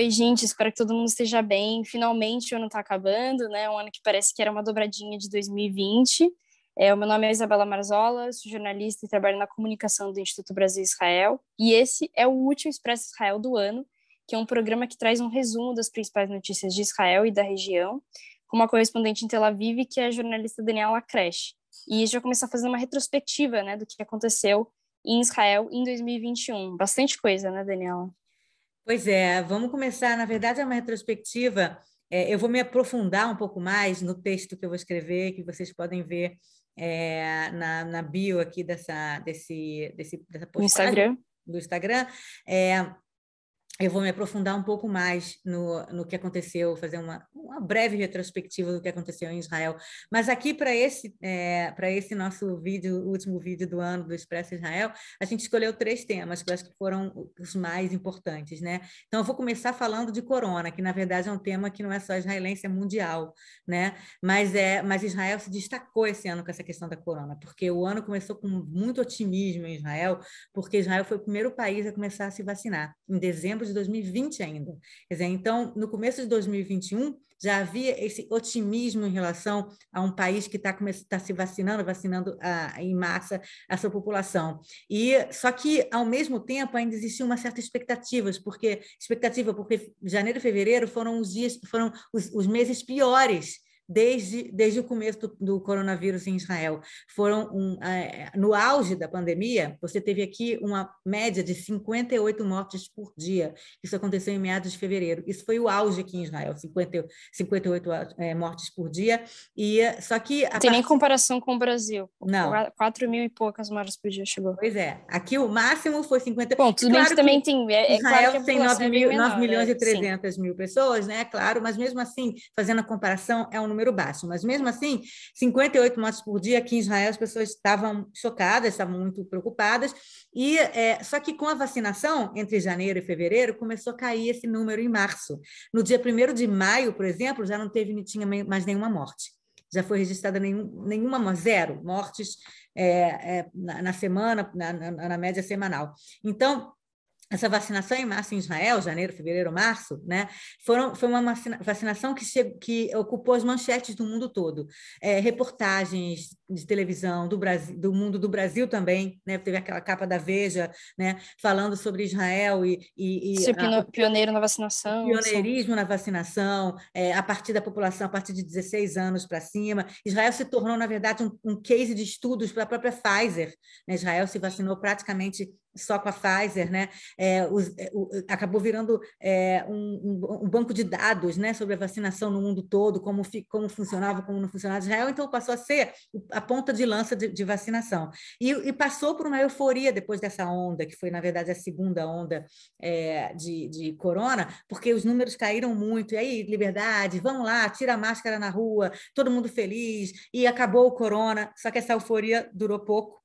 Oi, gente, espero que todo mundo esteja bem. Finalmente o ano está acabando, né? Um ano que parece que era uma dobradinha de 2020. É, o meu nome é Isabela Marzola, sou jornalista e trabalho na comunicação do Instituto Brasil Israel. E esse é o último Expresso Israel do ano, que é um programa que traz um resumo das principais notícias de Israel e da região, com uma correspondente em Tel Aviv, que é a jornalista Daniela Kresh. E a gente vai começar fazendo uma retrospectiva né, do que aconteceu em Israel em 2021. Bastante coisa, né, Daniela? Pois é, vamos começar. Na verdade, é uma retrospectiva. É, eu vou me aprofundar um pouco mais no texto que eu vou escrever, que vocês podem ver é, na, na bio aqui dessa, desse, desse, dessa postagem. Instagram. Do Instagram. É, eu vou me aprofundar um pouco mais no, no que aconteceu, fazer uma, uma breve retrospectiva do que aconteceu em Israel. Mas aqui, para esse, é, esse nosso vídeo, último vídeo do ano do Expresso Israel, a gente escolheu três temas que eu acho que foram os mais importantes. Né? Então, eu vou começar falando de corona, que na verdade é um tema que não é só israelense, é mundial. Né? Mas, é, mas Israel se destacou esse ano com essa questão da corona, porque o ano começou com muito otimismo em Israel, porque Israel foi o primeiro país a começar a se vacinar. Em dezembro de 2020 ainda. Quer dizer, então, no começo de 2021, já havia esse otimismo em relação a um país que está tá se vacinando, vacinando a, em massa a sua população. E só que ao mesmo tempo ainda existia uma certa expectativa, porque expectativa porque janeiro e fevereiro foram os dias, foram os, os meses piores desde, desde o começo do, do coronavírus em Israel. Foram um, é, no auge da pandemia, você teve aqui uma média de 58 mortes por dia. Isso aconteceu em meados de fevereiro. Isso foi o auge aqui em Israel, 50, 58 é, mortes por dia. E só que a... tem nem comparação com o Brasil. Não. 4 mil e poucas mortes por dia chegou. Pois é. Aqui o máximo foi 50. Bom, tudo claro bem que também tem. É, é Israel claro tem 9, é mil, menor, 9 milhões e 300 né? Sim. mil pessoas, né? Claro, mas mesmo assim, fazendo a comparação, é um número número baixo, mas mesmo assim, 58 mortes por dia aqui em Israel, as pessoas estavam chocadas, estavam muito preocupadas, e é, só que com a vacinação, entre janeiro e fevereiro, começou a cair esse número em março. No dia 1 de maio, por exemplo, já não teve, nem tinha mais nenhuma morte já foi registrada nenhum, nenhuma, zero mortes é, é, na, na, semana, na, na, na média semanal. Então, essa vacinação em março em Israel, janeiro, fevereiro, março, né, foram, foi uma vacinação que, che, que ocupou as manchetes do mundo todo. É, reportagens de televisão do Brasil, do mundo do Brasil também, né, teve aquela capa da Veja, né, falando sobre Israel e... e, e pioneiro na vacinação. Pioneirismo na vacinação, é, a partir da população, a partir de 16 anos para cima. Israel se tornou, na verdade, um, um case de estudos para a própria Pfizer. Né? Israel se vacinou praticamente só com a Pfizer, né? É, é o, acabou virando é, um, um, banco de dados né? sobre a vacinação no mundo todo, como, como funcionava, como não funcionava Israel, então passou a ser a ponta de lança de, de vacinação. E, e, passou por uma euforia depois dessa onda, que foi, na verdade, a segunda onda é, de, de corona, porque os números caíram muito, e aí, liberdade, vamos lá, tira a máscara na rua, todo mundo feliz, e acabou o corona, só que essa euforia durou pouco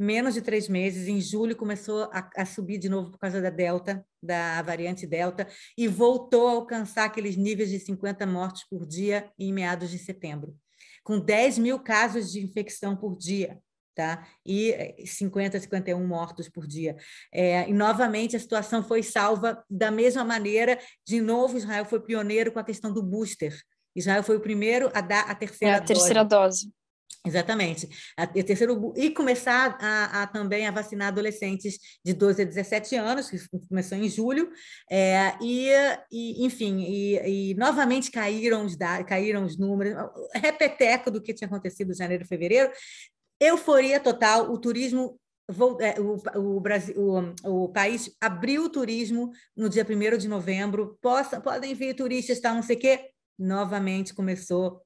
menos de três meses. Em julho começou a, a, subir de novo por causa da Delta, da variante Delta, e voltou a alcançar aqueles níveis de 50 mortes por dia em meados de setembro, com 10 mil casos de infecção por dia. Tá? E 50, eh, 51 mortos por dia. É, e novamente a situação foi salva da mesma maneira. De novo, Israel foi pioneiro com a questão do booster. Israel foi o primeiro a dar a terceira dose. É a terceira dose. dose. Exatamente. o terceiro, e começar a, a, também a vacinar adolescentes de 12 a 17 anos, que começou em julho, é, e, e, enfim, e, e novamente caíram os, da, caíram os números, repeteco do que tinha acontecido em janeiro e fevereiro, euforia total, o turismo é, o, Brasil, o, o, país abriu o turismo no dia 1 de novembro, possa, podem vir turistas, tá, não sei o quê, novamente começou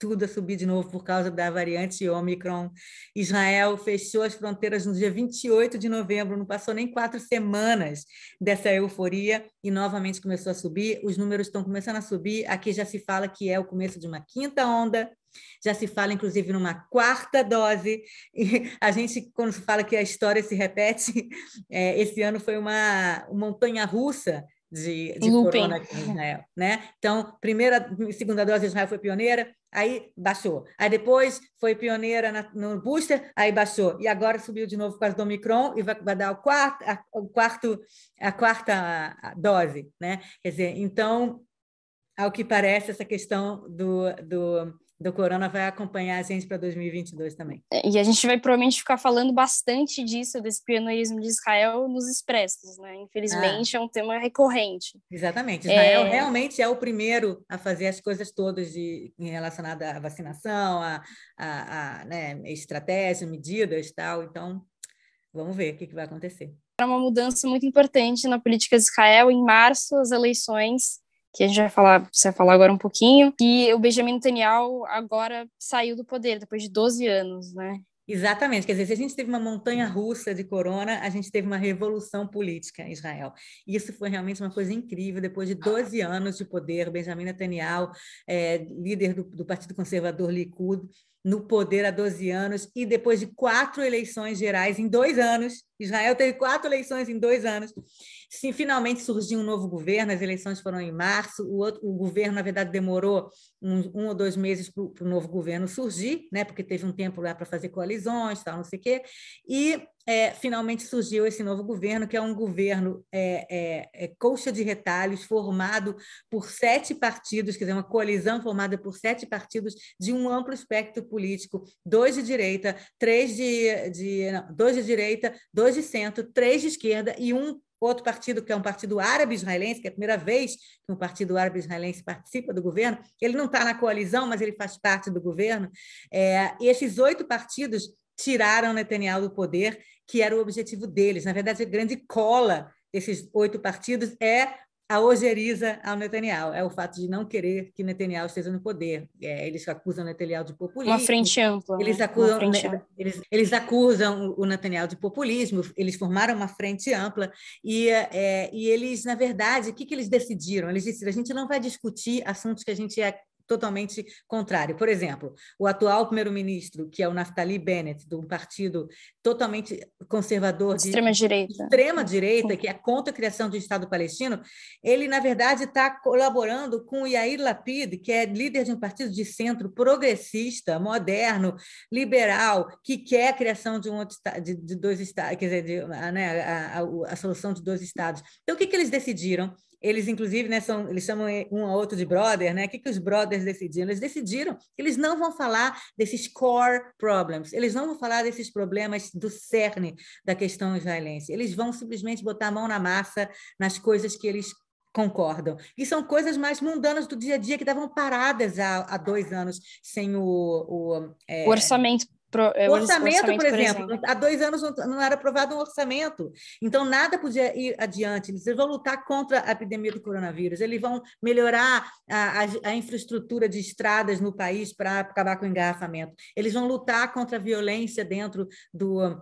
tudo a subir de novo por causa da variante Omicron. Israel fechou as fronteiras no dia 28 de novembro, não passou nem quatro semanas dessa euforia e novamente começou a subir. Os números estão começando a subir. Aqui já se fala que é o começo de uma quinta onda. Já se fala, inclusive, numa quarta dose. E a gente, quando fala que a história se repete, é, esse ano foi uma, uma montanha russa de, de corona aqui em Israel. Né? Então, primeira e segunda dose, Israel foi pioneira aí baixou. Aí depois foi pioneira na, no booster, aí baixou. E agora subiu de novo por causa do Omicron e vai, vai dar o quarto, a, o quarto, a quarta dose, né? Quer dizer, então, ao que parece, essa questão do, do do corona vai acompanhar a gente para 2022 também. É, e a gente vai provavelmente ficar falando bastante disso, desse pioneirismo de Israel nos expressos, né? Infelizmente ah. é um tema recorrente. Exatamente. É. Israel é... realmente é o primeiro a fazer as coisas todas de, relacionadas à vacinação, a, a, a né, estratégia, medidas e tal. Então, vamos ver o que, que vai acontecer. É uma mudança muito importante na política de Israel. Em março, as eleições que a gente vai falar, vai falar agora um pouquinho, e o Benjamin Netanyahu agora saiu do poder depois de 12 anos, né? Exatamente, quer dizer, se a gente teve uma montanha russa de corona, a gente teve uma revolução política em Israel. Isso foi realmente uma coisa incrível. Depois de 12 anos de poder, Benjamin Netanyahu, é, líder do, do Partido Conservador Likud, no poder há 12 anos e depois de quatro eleições gerais em dois anos, Israel teve quatro eleições em dois anos, se finalmente surgiu um novo governo, as eleições foram em março, o, outro, o governo, na verdade, demorou um, um ou dois meses para o novo governo surgir, né, porque teve um tempo lá para fazer coalizões, tal, não sei o quê, e é, finalmente surgiu esse novo governo, que é um governo é, é, é, colcha de retalhos, formado por sete partidos, quer dizer, uma coalizão formada por sete partidos de um amplo espectro político, dois de direita, três de, de não, dois de direita, dois de centro, três de esquerda e um outro partido, que é um partido árabe-israelense, que é a primeira vez que um partido árabe-israelense participa do governo, ele não está na coalizão, mas ele faz parte do governo. É, e esses oito partidos tiraram Netanyahu do poder, que era o objetivo deles. Na verdade, a grande cola desses oito partidos é a ojeriza ao Netanyahu, é o fato de não querer que Netanyahu esteja no poder. É, eles acusam Netanyahu de populismo. Uma frente ampla. Eles né? acusam, Eles, eles, acusam o Netanyahu de populismo, eles formaram uma frente ampla e, é, e eles, na verdade, o que, que eles decidiram? Eles decidiram, a gente não vai discutir assuntos que a gente é totalmente contrário. Por exemplo, o atual primeiro-ministro, que é o Naftali Bennett, de um partido totalmente conservador de extrema direita, extrema -direita que é contra a criação de um Estado palestino, ele, na verdade, está colaborando com o Yair Lapid, que é líder de um partido de centro progressista, moderno, liberal, que quer a criação de, um outro, de, de dois Estados, quer dizer, de, né, a, a, a, solução de dois Estados. Então, o que, que eles decidiram? eles inclusive, né, são, eles chamam eh, um ao outro de brother, né? O que, que os brothers decidiram? Eles decidiram que eles não vão falar desses core problems, eles não vão falar desses problemas do cerne da questão israelense. Eles vão simplesmente botar a mão na massa nas coisas que eles concordam. E são coisas mais mundanas do dia a dia que estavam paradas há, há dois anos sem o, o, é... o orçamento Pro, é, orçamento, orçamento, por exemplo, por exemplo. há dois anos não, não era aprovado um orçamento, então nada podia ir adiante. Eles vão lutar contra a epidemia do coronavírus, eles vão melhorar a, a, a infraestrutura de estradas no país para acabar com o engarrafamento, eles vão lutar contra a violência dentro do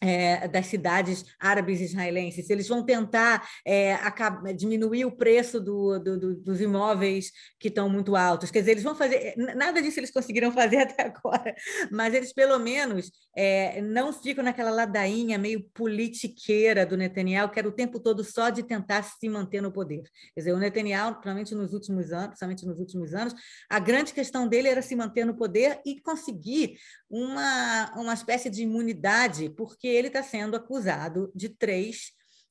é, das cidades árabes israelenses. Eles vão tentar é, eh, acabar, diminuir o preço do, do, do, dos imóveis que estão muito altos. Quer dizer, eles vão fazer. Nada disso eles conseguiram fazer até agora, mas eles, pelo menos, é, não ficam naquela ladainha meio politiqueira do Netanyahu, que era o tempo todo só de tentar se manter no poder. Quer dizer, o Netanyahu, principalmente nos últimos anos, principalmente nos últimos anos, a grande questão dele era se manter no poder e conseguir uma, uma espécie de imunidade, porque que ele está sendo acusado de três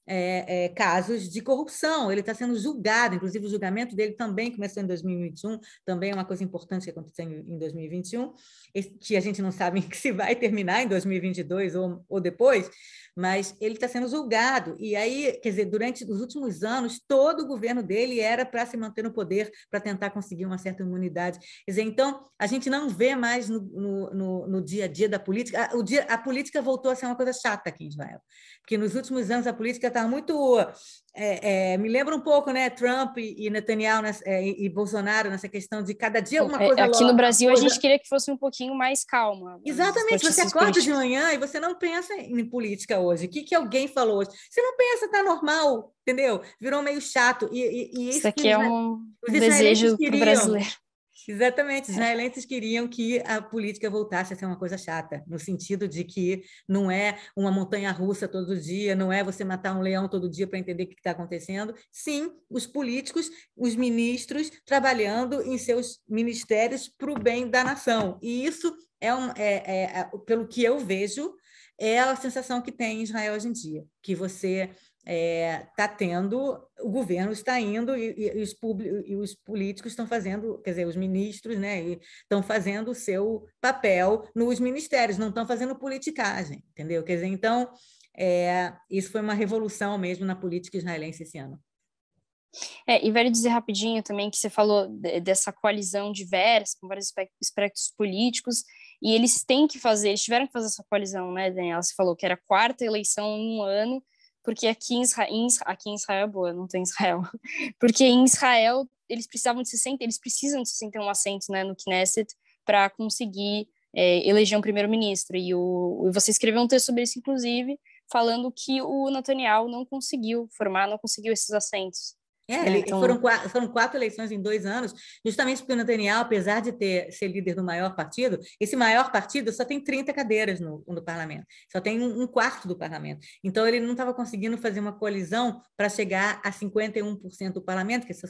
é, é, casos de corrupção. Ele está sendo julgado, inclusive o julgamento dele também começou em 2021, também é uma coisa importante que aconteceu em 2021, que a gente não sabe se vai terminar em 2022 ou, ou depois, mas ele está sendo julgado. E aí, quer dizer, durante os últimos anos, todo o governo dele era para se manter no poder, para tentar conseguir uma certa imunidade. Quer dizer, então, a gente não vê mais no, no, no, no dia a dia da política. A, dia, a política voltou a ser uma coisa chata aqui em Israel, porque nos últimos anos a política está muito. É, é, me lembra um pouco, né, Trump e, e Netanyahu nessa, é, e Bolsonaro nessa questão de cada dia uma é, coisa. Aqui no Brasil coisa... a gente queria que fosse um pouquinho mais calma. Né? Exatamente. Você acorda políticas. de manhã e você não pensa em política hoje. O que, que alguém falou hoje? Você não pensa, tá normal, entendeu? Virou meio chato. E, e, e isso, aqui é um, desejo do brasileiro. Exatamente, os é. israelenses queriam que a política voltasse a ser uma coisa chata, no sentido de que não é uma montanha russa todo dia, não é você matar um leão todo dia para entender o que está acontecendo. Sim, os políticos, os ministros trabalhando em seus ministérios para o bem da nação. E isso é, um, é, é, é, pelo que eu vejo, é a sensação que tem em Israel hoje em dia, que você está eh, é, tendo, o governo está indo e, e, os e, os, políticos estão fazendo, quer dizer, os ministros né, estão fazendo o seu papel nos ministérios, não estão fazendo politicagem, entendeu? Quer dizer, então, é, isso foi uma revolução mesmo na política israelense esse ano. É, e vale dizer rapidinho também que você falou dessa coalizão diversa, com vários aspectos políticos, e eles têm que fazer, eles tiveram que fazer essa coalizão, né, Daniela? Você falou que era a quarta eleição em um ano, porque aqui em, Israel, aqui em Israel, é boa, não tem Israel, porque em Israel eles precisavam de 60, eles precisam de 61 assentos né, no Knesset para conseguir é, eleger um primeiro-ministro. E o, você escreveu um texto sobre isso, inclusive, falando que o Netanyahu não conseguiu formar, não conseguiu esses assentos. É, então... foram, quatro, foram quatro eleições em dois anos, justamente porque o Netanyahu, apesar de ter, ser líder do maior partido, esse maior partido só tem 30 cadeiras no, no parlamento, só tem um, um quarto do parlamento. Então, ele não estava conseguindo fazer uma colisão para chegar a 51% do parlamento, que são,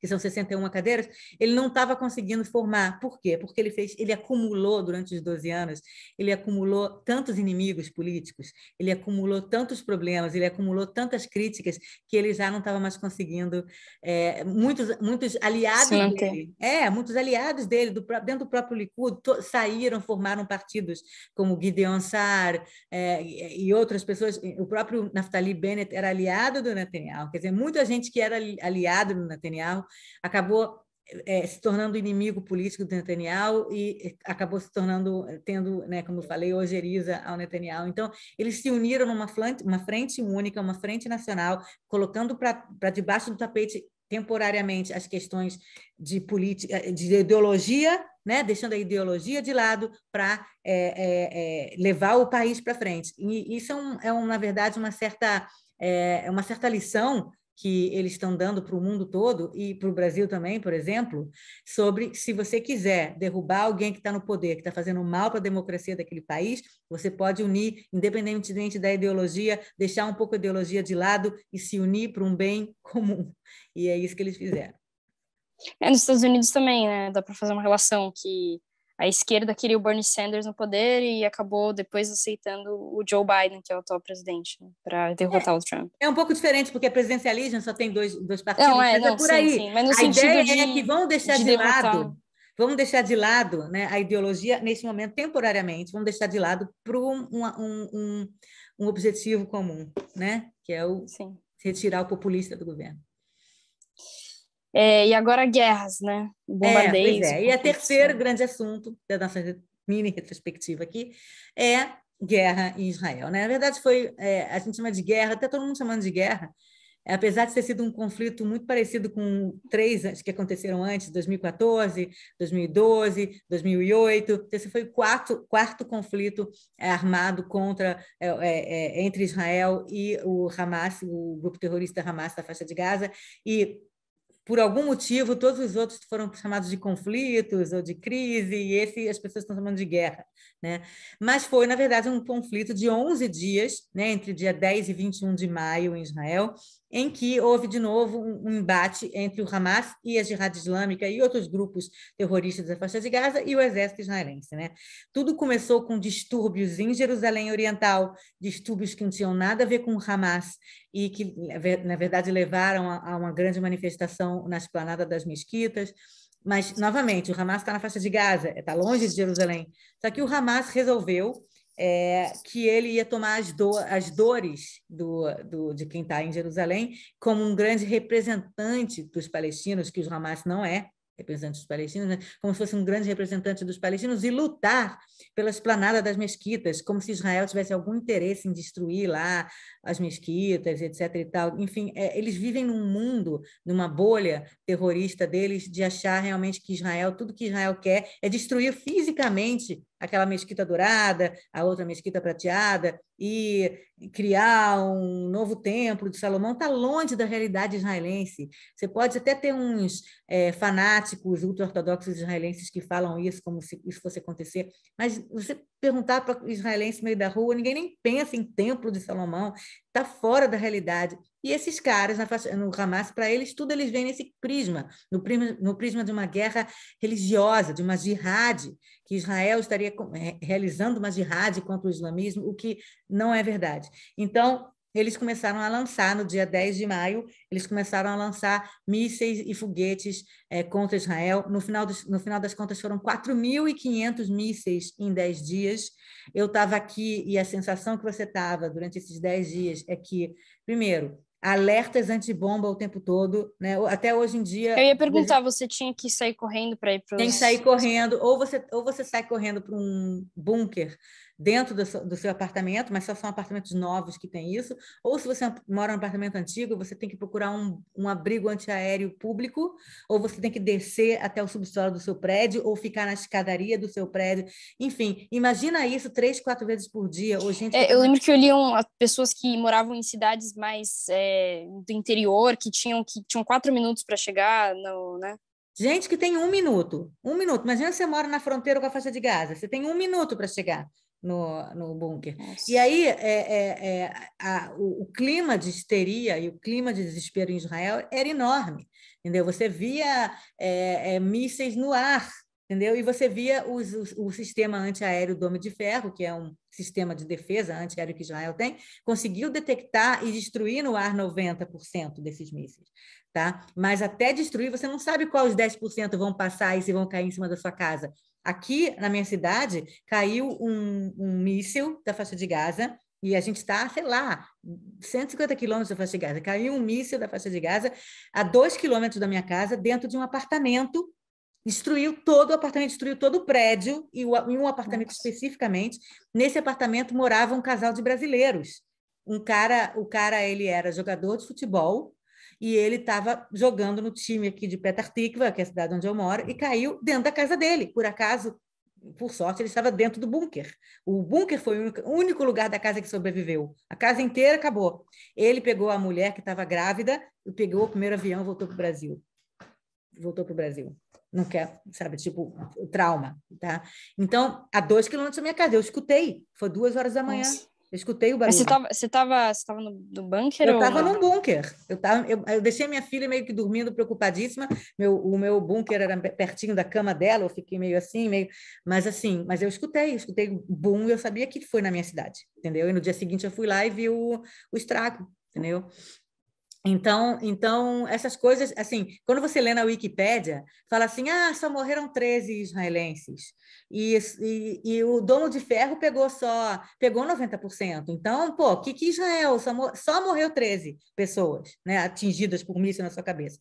que são 61 cadeiras, ele não estava conseguindo formar. Por quê? Porque ele, fez, ele acumulou, durante os 12 anos, ele acumulou tantos inimigos políticos, ele acumulou tantos problemas, ele acumulou tantas críticas, que ele já não estava mais conseguindo conseguindo é, muitos, muitos aliados Sim, dele. É, muitos aliados dele, do, dentro do próprio Likud, to, saíram, formaram partidos como Gideon Sar é, eh, e outras pessoas. O próprio Naftali Bennett era aliado do Netanyahu. Quer dizer, muita gente que era aliado do Netanyahu acabou é, se tornando inimigo político do Netanyahu e é, acabou se tornando, é, tendo, né, como eu falei, ojeriza ao Netanyahu. Então, eles se uniram numa frente, uma frente única, uma frente nacional, colocando para debaixo do tapete temporariamente as questões de política, é, de ideologia, né, deixando a ideologia de lado para é, é, levar o país para frente. E isso é, um, é um, na verdade, uma certa, uma certa lição que eles estão dando para o mundo todo e para o Brasil também, por exemplo, sobre se você quiser derrubar alguém que está no poder, que está fazendo mal para a democracia daquele país, você pode unir, independentemente da ideologia, deixar um pouco a ideologia de lado e se unir para um bem comum. E é isso que eles fizeram. É, nos Estados Unidos também, né? Dá para fazer uma relação que a esquerda queria o Bernie Sanders no poder e acabou depois aceitando o Joe Biden, que é o atual presidente, né, para derrotar é, o Trump. É um pouco diferente, porque presidencialismo só tem dois, dois partidos, não, é, é, não, é por sim, aí. Sim, mas no a sentido ideia é de, é que vão deixar de, de lado vamos deixar de lado né, a ideologia nesse momento, temporariamente, vamos deixar de lado para um, um, um, um, objetivo comum, né? que é o Sim. retirar o populista do governo. É, e agora guerras, né? Bombardeios. É, é. E a terceiro né? grande assunto da nossa mini retrospectiva aqui é guerra em Israel. Né? Na verdade, foi é, a gente chama de guerra, até todo mundo chamando de guerra, apesar de ter sido um conflito muito parecido com três que aconteceram antes, 2014, 2012, 2008, esse foi o quarto, quarto conflito é, armado contra é, é, é, entre Israel e o Hamas, o grupo terrorista Hamas da faixa de Gaza, e por algum motivo, todos os outros foram chamados de conflitos ou de crise, e esse as pessoas estão chamando de guerra. Né? Mas foi, na verdade, um conflito de 11 dias, né, entre dia 10 e 21 de maio em Israel, em que houve de novo um, embate entre o Hamas e a Jihad Islâmica e outros grupos terroristas da faixa de Gaza e o exército israelense. Né? Tudo começou com distúrbios em Jerusalém Oriental, distúrbios que não tinham nada a ver com o Hamas e que, na verdade, levaram a, a uma grande manifestação na esplanada das mesquitas. Mas, novamente, o Hamas está na faixa de Gaza, está longe de Jerusalém. Só que o Hamas resolveu é, que ele ia tomar as, do, as dores do, do, de quem está em Jerusalém como um grande representante dos palestinos, que os Hamas não é representante dos palestinos, né? como se fosse um grande representante dos palestinos, e lutar pela esplanada das mesquitas, como se Israel tivesse algum interesse em destruir lá as mesquitas, etc. E tal. Enfim, é, eles vivem num mundo, numa bolha terrorista deles, de achar realmente que Israel, tudo que Israel quer é destruir fisicamente aquela mesquita dourada, a outra mesquita prateada, e criar um novo templo de Salomão está longe da realidade israelense. Você pode até ter uns é, fanáticos ultra-ortodoxos israelenses que falam isso, como se isso fosse acontecer, mas você perguntar para israelense no meio da rua, ninguém nem pensa em templo de Salomão, está fora da realidade. E esses caras, no Hamas, para eles, tudo eles veem nesse prisma, no prisma, no prisma de uma guerra religiosa, de uma jihad, que Israel estaria realizando uma jihad contra o islamismo, o que não é verdade. Então, eles começaram a lançar, no dia 10 de maio, eles começaram a lançar mísseis e foguetes é, contra Israel. No final, dos, no final das contas, foram 4.500 mísseis em 10 dias. Eu estava aqui e a sensação que você estava durante esses 10 dias é que, primeiro, alertas antibomba o tempo todo, né? Até hoje em dia. Eu ia perguntar, você tinha que sair correndo para ir para. Tem que sair correndo, ou você, ou você sai correndo para um bunker, dentro do seu, do seu, apartamento, mas só são apartamentos novos que tem isso. Ou se você mora um apartamento antigo, você tem que procurar um, um abrigo antiaéreo público, ou você tem que descer até o subsolo do seu prédio, ou ficar na escadaria do seu prédio. Enfim, imagina isso três, quatro vezes por dia. Ou gente... É, eu lembro que eu li um, pessoas que moravam em cidades mais é, do interior, que tinham, que tinham quatro minutos para chegar, no, né? Gente que tem um minuto, um minuto. Imagina você mora na fronteira com a faixa de Gaza, você tem um minuto para chegar no, no bunker. Nossa. E aí é, é, é, a, o, o, clima de histeria e o clima de desespero em Israel era enorme. Entendeu? Você via é, é, mísseis no ar, entendeu? E você via os, os, o sistema antiaéreo Dome de Ferro, que é um sistema de defesa antiaéreo que Israel tem, conseguiu detectar e destruir no ar 90% desses mísseis tá? Mas até destruir, você não sabe quais 10% vão passar e se vão cair em cima da sua casa. Aqui, na minha cidade, caiu um, um míssil da faixa de Gaza, e a gente está, sei lá, 150 quilômetros da faixa de Gaza. Caiu um míssil da faixa de Gaza a dois quilômetros da minha casa, dentro de um apartamento. Destruiu todo o apartamento, destruiu todo o prédio, e um apartamento Nossa. especificamente. Nesse apartamento morava um casal de brasileiros. Um cara, o cara, ele era jogador de futebol, e ele estava jogando no time aqui de Petar Tikva, que é a cidade onde eu moro, e caiu dentro da casa dele. Por acaso, por sorte, ele estava dentro do bunker. O bunker foi o único lugar da casa que sobreviveu. A casa inteira acabou. Ele pegou a mulher que estava grávida, pegou o primeiro avião e voltou para o Brasil. Voltou para o Brasil. Não quer, sabe, tipo, trauma, tá? Então, a dois quilômetros da minha casa, eu escutei. Foi duas horas da manhã. Nossa. Eu escutei o barulho. você estava você tava, você tava no, no bunker? Eu estava ou... num bunker. Eu, tava, eu, eu, deixei minha filha meio que dormindo, preocupadíssima. Meu, o meu bunker era pertinho da cama dela, eu fiquei meio assim, meio. Mas assim, mas eu escutei, eu escutei o boom e eu sabia que foi na minha cidade, entendeu? E no dia seguinte eu fui lá e vi o, o estrago, entendeu? Então, então, essas coisas, assim, quando você lê na Wikipédia, fala assim: ah, só morreram 13 israelenses. E, e, e o dono de ferro pegou só, pegou 90%. Então, pô, o que, que Israel? Só, só morreu 13 pessoas, né, atingidas por míssil na sua cabeça.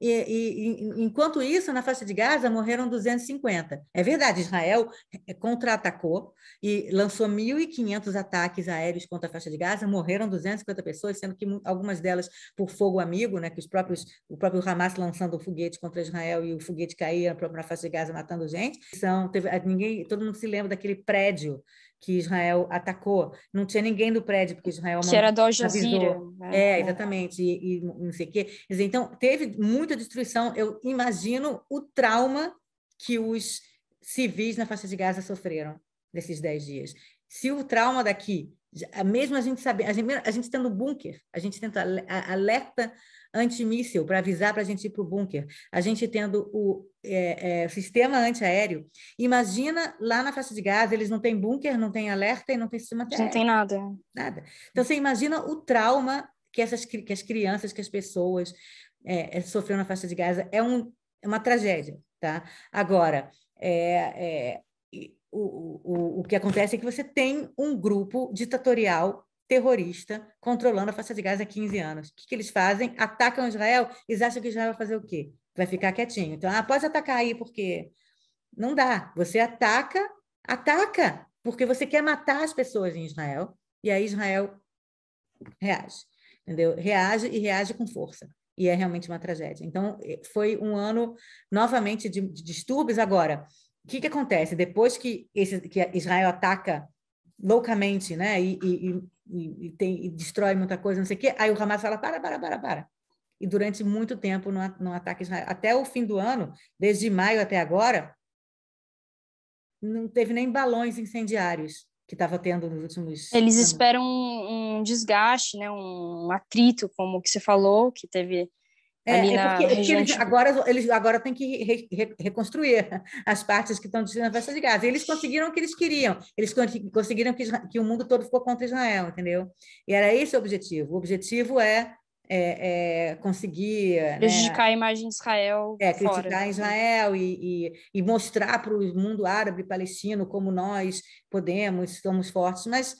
E, e, enquanto isso, na faixa de Gaza morreram 250. É verdade, Israel eh, contra-atacou e lançou 1.500 ataques aéreos contra a faixa de Gaza, morreram 250 pessoas, sendo que algumas delas por fogo amigo, né, que os próprios, o próprio Hamas lançando um foguete contra Israel e o foguete caía na faixa de Gaza matando gente. São, teve, ninguém, todo mundo se lembra daquele prédio que Israel atacou. Não tinha ninguém do prédio, porque Israel que era do Al Jazeera. Né? É, é, exatamente, e, e, não sei o quê. Então, teve muita destruição. Eu imagino o trauma que os civis na faixa de Gaza sofreram nesses 10 dias. Se o trauma daqui mesmo a gente sabendo a gente, a gente tendo bunker, a gente tendo alerta antimíssil para avisar para a gente ir para o bunker, a gente tendo o é, é, sistema antiaéreo. Imagina lá na faixa de Gaza, eles não têm bunker, não têm alerta e não tem sistema antiaéreo. Não tem nada. Nada. Então você imagina o trauma que essas que as crianças, que as pessoas é, é sofreram na faixa de Gaza é um, é uma tragédia, tá? Agora é, é o, o, o que acontece é que você tem um grupo ditatorial terrorista controlando a faixa de Gaza há 15 anos. O que, que eles fazem? Atacam Israel e acham que Israel vai fazer o quê? Vai ficar quietinho. Então, ah, pode atacar aí, porque não dá. Você ataca, ataca, porque você quer matar as pessoas em Israel, e aí Israel reage, entendeu? Reage e reage com força. E é realmente uma tragédia. Então, eh, foi um ano, novamente, de, de distúrbios. Agora, que, que acontece? Depois que, esse, que Israel ataca loucamente, né? E, e, e, tem, e, destrói muita coisa, não sei o quê. Aí o Hamas fala: para, para, para, para. E durante muito tempo não, não ataca Israel. Até o fim do ano, desde maio até agora, não teve nem balões incendiários que estava tendo nos últimos. Eles esperam um, um desgaste, né? um atrito, como que você falou, que teve é, é, é porque, porque eles, agora, eles agora têm que re, re, reconstruir as partes que estão destruindo a faixa de Gaza. E eles conseguiram o que eles queriam. Eles conseguiram que, que, o mundo todo ficou contra Israel, entendeu? E era esse o objetivo. O objetivo é, é, é conseguir... Né, Prejudicar né, a imagem de Israel É, fora. criticar né? Israel e, e, e mostrar para o mundo árabe e palestino como nós podemos, somos fortes. Mas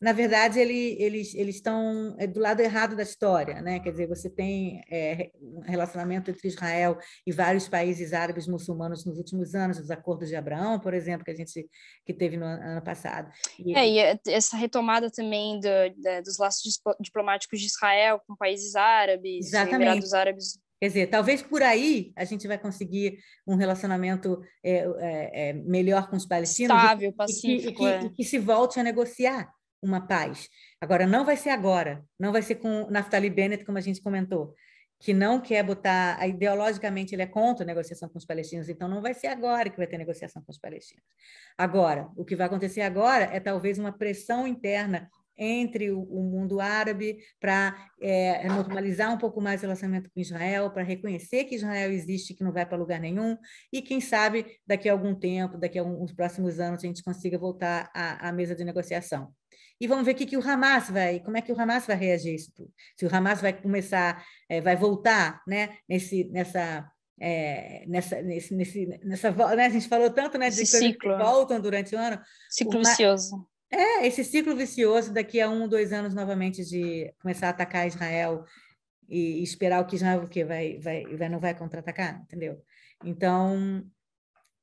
na verdade, ele, eles, eles estão é, do lado errado da história, né? Quer dizer, você tem é, um relacionamento entre Israel e vários países árabes muçulmanos nos últimos anos, os acordos de Abraão, por exemplo, que a gente que teve no ano passado. E... É, e é, essa retomada também do, da, dos laços diplomáticos de Israel com países árabes, Emirados Árabes Quer dizer, talvez por aí a gente vai conseguir um relacionamento é, é, é melhor com os palestinos. Estável, pacífico. E que, e que, e que se volte a negociar uma paz. Agora, não vai ser agora, não vai ser com Naftali Bennett, como a gente comentou, que não quer botar, ideologicamente ele é contra a negociação com os palestinos, então não vai ser agora que vai ter negociação com os palestinos. Agora, o que vai acontecer agora é talvez uma pressão interna entre o, mundo árabe para é, normalizar um pouco mais o relacionamento com Israel, para reconhecer que Israel existe, que não vai para lugar nenhum, e quem sabe daqui a algum tempo, daqui a uns próximos anos, a gente consiga voltar à, à mesa de negociação e vamos ver o que, que o Hamas vai, como é que o Hamas vai reagir a isso tudo. Se o Hamas vai começar, é, vai voltar né, nesse, nessa, é, nessa, nesse, nesse, nessa né, a gente falou tanto né, de esse coisas ciclo. que voltam durante o ano. Ciclo o vicioso. É, esse ciclo vicioso daqui a um, dois anos novamente de começar a atacar Israel e, esperar o que Israel o quê? Vai, vai, vai, não vai contra-atacar, entendeu? Então,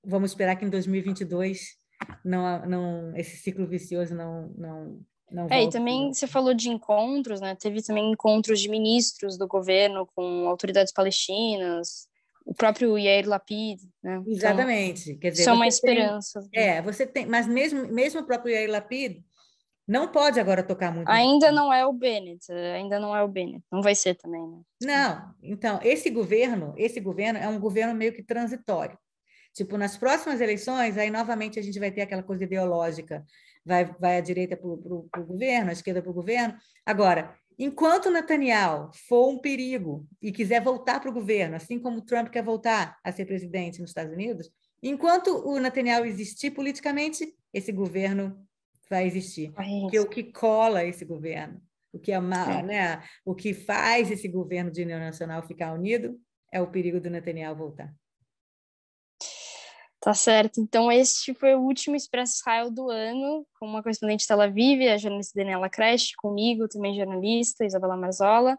vamos esperar que em 2022 não, não esse ciclo vicioso não não não é, e também você falou de encontros, né? Teve também encontros de ministros do governo com autoridades palestinas, o próprio Yair Lapid, né? Então, Exatamente. Então, Quer dizer, são uma esperança. Tem, né? é, você tem, mas mesmo, mesmo o próprio Yair Lapid não pode agora tocar muito. Ainda não é o Bennett, ainda não é o Bennett, não vai ser também, né? Não, então, esse governo, esse governo é um governo meio que transitório. Tipo, nas próximas eleições, aí novamente a gente vai ter aquela coisa ideológica. Vai, vai a direita para o governo, a esquerda para o governo. Agora, enquanto Netanyahu for um perigo e quiser voltar para o governo, assim como Trump quer voltar a ser presidente nos Estados Unidos, enquanto o Netanyahu existir politicamente, esse governo vai existir. Porque é o que cola esse governo, o que é mal, é. né? o que faz esse governo de união nacional ficar unido, é o perigo do Netanyahu voltar. Tá certo. Então, este foi o último Expresso Israel do ano, com uma correspondente Tel Aviv, a jornalista Daniela Cresch, comigo, também jornalista, Isabela Marzola.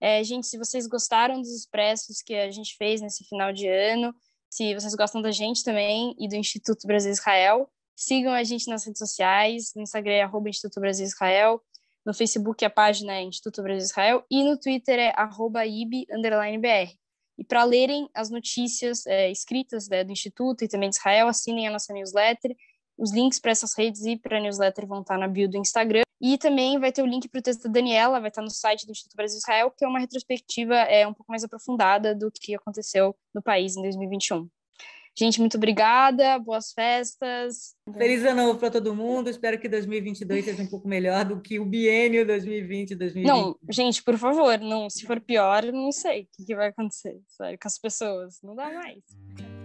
É, gente, se vocês gostaram dos expressos que a gente fez nesse final de ano, se vocês gostam da gente também e do Instituto Brasil Israel, sigam a gente nas redes sociais, no Instagram é arroba Instituto Brasil Israel, no Facebook a página é Instituto Brasil Israel e no Twitter é arroba ib, underline br e para lerem as notícias é, escritas né, do Instituto e também de Israel, assinem a nossa newsletter. Os links para essas redes e para a newsletter vão estar tá na bio do Instagram. E também vai ter o link para o texto da Daniela, vai estar tá no site do Instituto Brasil Israel, que é uma retrospectiva é, um pouco mais aprofundada do que aconteceu no país em 2021. Gente, muito obrigada, boas festas. Feliz ano novo para todo mundo. Espero que 2022 seja um pouco melhor do que o biênio 2020 2021 Não, gente, por favor, não, se for pior, não sei o que, que vai acontecer, com as pessoas, não dá mais.